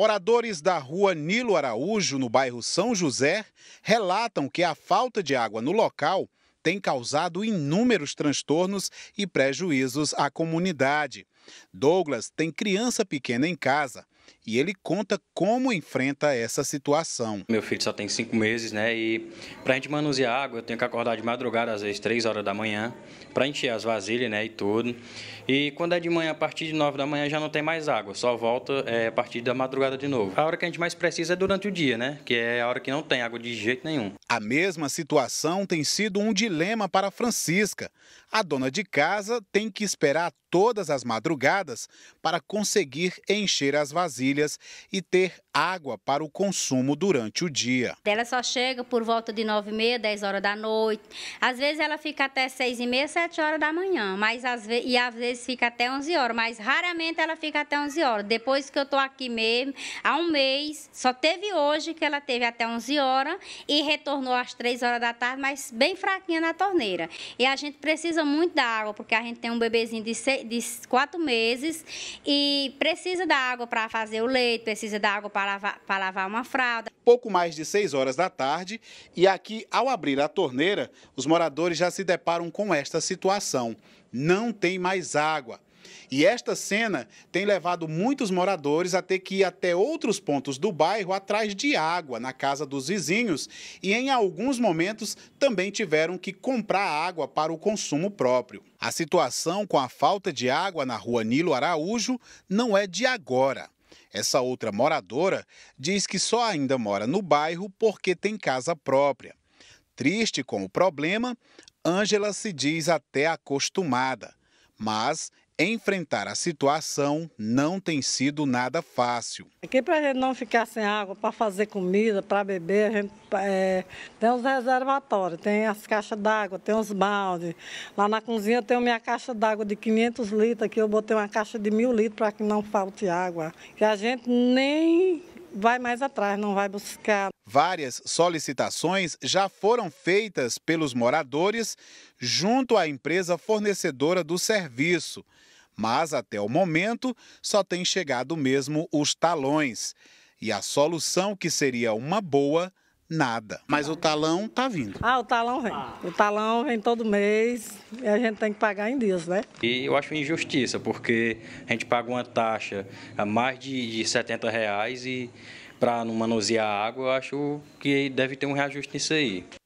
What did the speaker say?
Moradores da rua Nilo Araújo, no bairro São José, relatam que a falta de água no local tem causado inúmeros transtornos e prejuízos à comunidade. Douglas tem criança pequena em casa e ele conta como enfrenta essa situação. Meu filho só tem cinco meses, né? E para a gente manusear água, eu tenho que acordar de madrugada, às vezes três horas da manhã, para encher as vasilhas, né? E tudo. E quando é de manhã, a partir de nove da manhã, já não tem mais água, só volta é, a partir da madrugada de novo. A hora que a gente mais precisa é durante o dia, né? Que é a hora que não tem água de jeito nenhum. A mesma situação tem sido um dilema para Francisca. A dona de casa tem que esperar todas as madrugadas para conseguir encher as vasilhas e ter água para o consumo durante o dia. Ela só chega por volta de 9 h 30 10 horas da noite. Às vezes ela fica até 6 h 30 7 horas da manhã, mas às vezes, e às vezes fica até 11 horas, mas raramente ela fica até 11 horas. Depois que eu estou aqui mesmo, há um mês, só teve hoje que ela teve até 11 horas e retornou às 3 horas da tarde, mas bem fraquinha na torneira. E a gente precisa muito da água, porque a gente tem um bebezinho de, seis, de 4 meses e precisa da água para fazer o leite, precisa da água para lavar, para lavar uma fralda. Pouco mais de 6 horas da tarde e aqui, ao abrir a torneira, os moradores já se deparam com esta situação. Não tem mais água. E esta cena tem levado muitos moradores a ter que ir até outros pontos do bairro atrás de água na casa dos vizinhos e, em alguns momentos, também tiveram que comprar água para o consumo próprio. A situação com a falta de água na rua Nilo Araújo não é de agora. Essa outra moradora diz que só ainda mora no bairro porque tem casa própria. Triste com o problema, Ângela se diz até acostumada, mas Enfrentar a situação não tem sido nada fácil. Aqui para a gente não ficar sem água, para fazer comida, para beber, a gente é, tem os reservatórios, tem as caixas d'água, tem os baldes. Lá na cozinha tem a minha caixa d'água de 500 litros, aqui eu botei uma caixa de mil litros para que não falte água. Que a gente nem vai mais atrás, não vai buscar. Várias solicitações já foram feitas pelos moradores junto à empresa fornecedora do serviço mas até o momento só tem chegado mesmo os talões. E a solução que seria uma boa, nada. Mas o talão está vindo. Ah, o talão vem. O talão vem todo mês e a gente tem que pagar em dias, né? E eu acho injustiça, porque a gente paga uma taxa a mais de, de 70 reais e para não manusear a água, eu acho que deve ter um reajuste nisso aí.